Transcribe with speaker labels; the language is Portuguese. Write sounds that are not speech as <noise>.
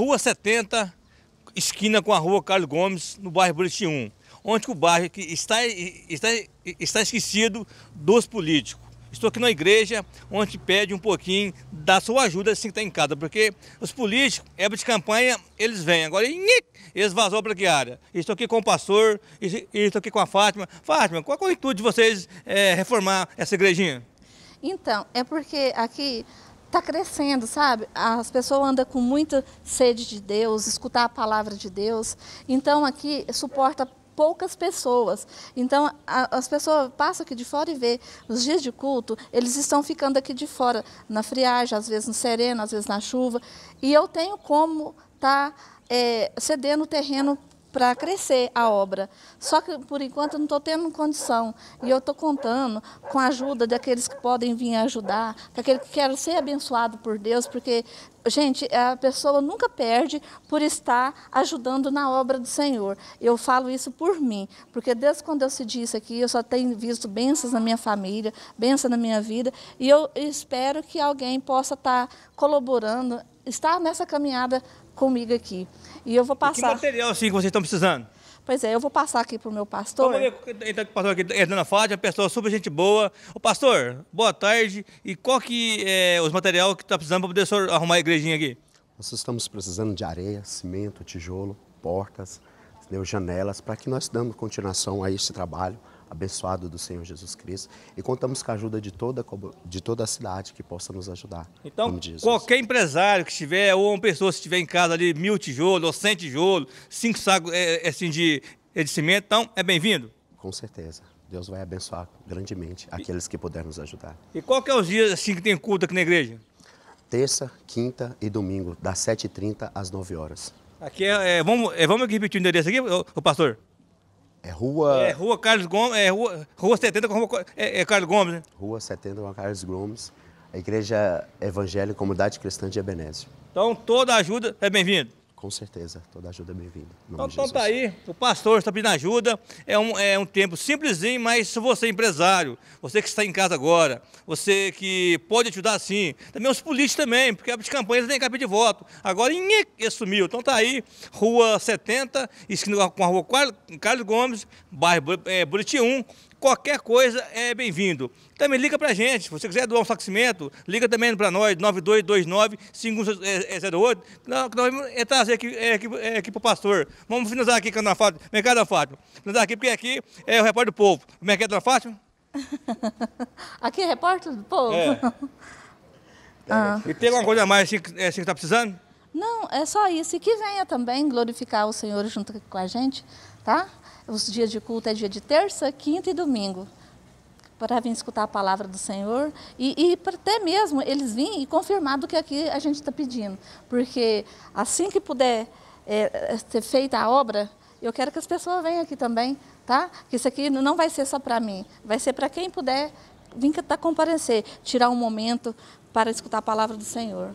Speaker 1: Rua 70, esquina com a Rua Carlos Gomes, no bairro Buriti 1, onde o bairro está, está, está esquecido dos políticos. Estou aqui na igreja, onde pede um pouquinho da sua ajuda assim que está em casa, porque os políticos, época de campanha, eles vêm. Agora, eles vazou para que área? Estou aqui com o pastor, estou aqui com a Fátima. Fátima, qual a é corretude de vocês é, reformar essa igrejinha?
Speaker 2: Então, é porque aqui está crescendo, sabe? As pessoas andam com muita sede de Deus, escutar a palavra de Deus. Então aqui suporta poucas pessoas. Então a, as pessoas passam aqui de fora e vê os dias de culto, eles estão ficando aqui de fora, na friagem, às vezes no sereno, às vezes na chuva. E eu tenho como estar tá, é, eh, cedendo o terreno para crescer a obra. Só que, por enquanto, eu não estou tendo condição. E eu estou contando com a ajuda daqueles que podem vir ajudar, daqueles que querem ser abençoado por Deus, porque, gente, a pessoa nunca perde por estar ajudando na obra do Senhor. Eu falo isso por mim, porque desde quando eu se disse aqui, eu só tenho visto bênçãos na minha família, bênçãos na minha vida, e eu espero que alguém possa estar colaborando, estar nessa caminhada comigo aqui. E eu vou passar. Que material
Speaker 1: assim que vocês estão precisando?
Speaker 2: Pois é, eu vou passar aqui para o meu pastor.
Speaker 1: Então, o pastor aqui é Dona Fátima, pessoa super gente boa. O pastor, boa tarde. E qual que é os material que está precisando para poder senhor arrumar a igrejinha aqui?
Speaker 3: Nós estamos precisando de areia, cimento, tijolo, portas, janelas, para que nós damos continuação a esse trabalho abençoado do Senhor Jesus Cristo. E contamos com a ajuda de toda, de toda a cidade que possa nos ajudar. Então,
Speaker 1: qualquer empresário que estiver, ou uma pessoa, que estiver em casa ali, mil tijolos, ou cem tijolos, cinco sacos é, é, assim, de, é de cimento, então é
Speaker 3: bem-vindo? Com certeza. Deus vai abençoar grandemente aqueles que puderem nos ajudar.
Speaker 1: E qual que é os dias assim que tem culto aqui na igreja?
Speaker 3: Terça, quinta e domingo, das 7h30 às 9 horas.
Speaker 1: Aqui é, é vamos, é, vamos repetir o endereço aqui, o pastor? É rua. É rua Carlos Gomes, é rua, rua 70 com rua, é, é Carlos Gomes, né?
Speaker 3: Rua 70 com Carlos Gomes, a Igreja Evangélica Comunidade Cristã de Ebenezer.
Speaker 1: Então toda ajuda é
Speaker 3: bem-vinda. Com certeza, toda ajuda é bem-vinda. Então,
Speaker 1: então tá aí, o pastor está pedindo ajuda. É um, é um tempo simplesinho, mas se você é empresário, você que está em casa agora, você que pode ajudar sim, também os políticos também, porque de campanha tem capa de voto. Agora ninguém sumiu. Então tá aí, rua 70, esquina com a rua Carlos Gomes, bairro é, Buriti 1, qualquer coisa é bem-vindo. Também liga para a gente, se você quiser doar um saco liga também para nós, 9229-5108, é, é, que nós vamos é, trazer aqui, é, aqui, é, aqui para o pastor. Vamos finalizar aqui com a Dona Fátima, Mercado da Fátima. Finalizar aqui, porque aqui é o repórter do povo. Como é que é, Dona Fátima? <laughs>
Speaker 2: aqui é repórter do povo? É. <laughs> ah.
Speaker 1: E tem alguma coisa a mais assim, que assim, está precisando?
Speaker 2: Não, é só isso. E que venha também glorificar o Senhor junto com a gente, tá? Os dias de culto é dia de terça, quinta e domingo. Para vir escutar a palavra do Senhor e, e até mesmo eles virem e confirmar do que aqui a gente está pedindo. Porque assim que puder é, é, ser feita a obra, eu quero que as pessoas venham aqui também, tá? Que isso aqui não vai ser só para mim, vai ser para quem puder vir cá tá comparecer, tirar um momento para escutar a palavra do Senhor.